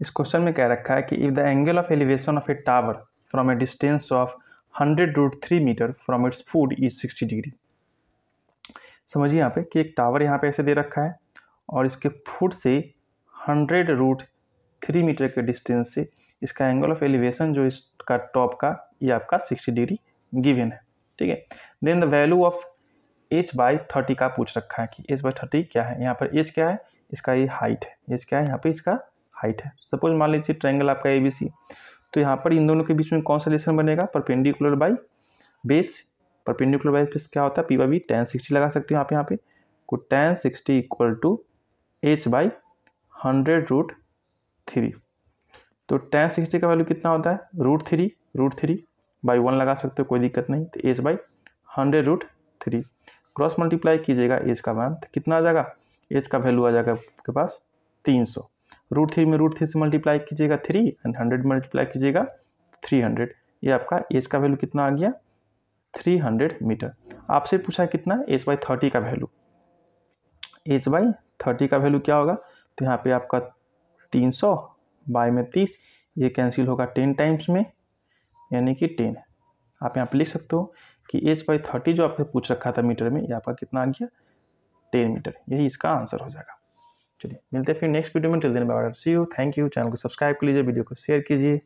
इस क्वेश्चन में कह रखा है कि if the angle of elevation of a tower from a distance of hundred root three metre from its foot is sixty degree समझिए यहाँ पे कि एक टावर यहाँ पे ऐसे दे रखा है और इसके फूड से हंड्रेड रूट थ्री मीटर के डिस्टेंस से इसका एंगल ऑफ एलिवेशन जो इसका टॉप का ये आपका सिक्सटी डिग्री गिवन है ठीक है then the value of H by thirty का पूछ रखा है कि एच बाई थर्टी क्या है यहाँ पर एच क्या है इसका ये हाइट है एच क्या है यहाँ पे इसका हाइट है सपोज मान लीजिए ट्रायंगल आपका ए तो यहाँ पर इन दोनों के बीच में कौन सा रिलेशन बनेगा perpendicular by base perpendicular by base क्या होता है P by B tan sixty लगा सकते हो आप यहाँ पे को tan sixty equal to H by hundred root three तो टेन सिक्सटी तो का वैल्यू कितना होता है root three root three by one लगा सकते हो कोई दिक्कत नहीं तो H by hundred root three cross multiply कीजिएगा एच का मान तो कितना आ जाएगा एच का वैल्यू आ जाएगा आपके पास तीन सौ रूट थ्री में रूट थ्री से मल्टीप्लाई कीजिएगा थ्री एंड हंड्रेड मल्टीप्लाई कीजिएगा थ्री हंड्रेड ये आपका एज का वैल्यू कितना आ गया थ्री हंड्रेड मीटर आपसे पूछा कितना एज बाई थर्टी का वैल्यू एज बाई थर्टी का वैल्यू क्या होगा तो यहाँ पे आपका तीन सौ बाई में तीस ये कैंसिल होगा टेन टाइम्स में यानी कि टेन आप यहाँ पर लिख सकते हो कि एच बाई थर्टी जो आपने पूछ रखा था मीटर में ये आपका कितना आ गया टेन मीटर यही इसका आंसर हो जाएगा चलिए मिलते हैं फिर नेक्स्ट वीडियो में till then bye see you thank you channel को सब्सक्राइब कर लीजिए वीडियो को शेयर कीजिए